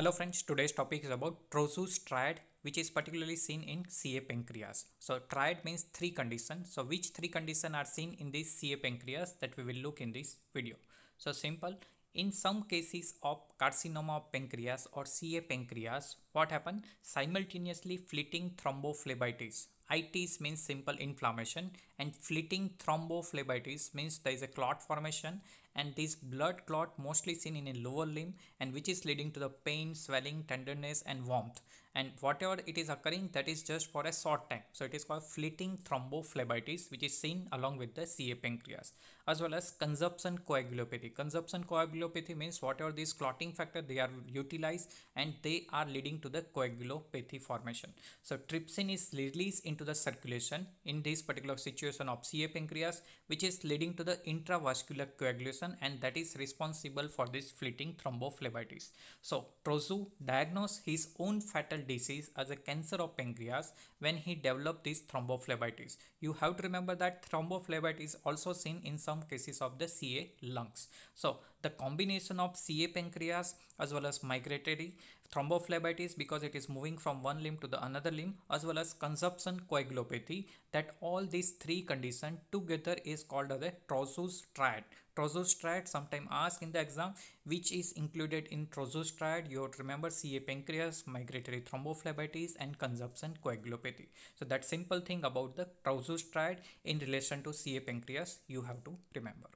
Hello friends, today's topic is about Trozus triad which is particularly seen in CA pancreas. So triad means three conditions. So which three conditions are seen in this CA pancreas that we will look in this video. So simple, in some cases of carcinoma of pancreas or CA pancreas, what happen? Simultaneously fleeting thrombophlebitis. ITs means simple inflammation and fleeting thrombophlebitis means there is a clot formation and this blood clot mostly seen in a lower limb and which is leading to the pain, swelling, tenderness and warmth and whatever it is occurring that is just for a short time. So it is called fleeting thrombophlebitis which is seen along with the CA pancreas as well as consumption coagulopathy. Consumption coagulopathy means whatever these clotting factor they are utilized and they are leading to the coagulopathy formation. So trypsin is released into the circulation in this particular situation of CA pancreas which is leading to the intravascular coagulation and that is responsible for this fleeting thrombophlebitis. So Trozu diagnosed his own fatal disease as a cancer of pancreas when he developed this thrombophlebitis. You have to remember that thrombophlebitis is also seen in some cases of the CA lungs. So the combination of CA pancreas as well as migratory thrombophlebitis case because it is moving from one limb to the another limb as well as consumption coagulopathy that all these three condition together is called as a trozostrad. Trozostrad sometime asked in the exam which is included in trozostrad you have to remember CA pancreas, migratory thrombophlebitis and consumption coagulopathy. So that simple thing about the trozostrad in relation to CA pancreas you have to remember.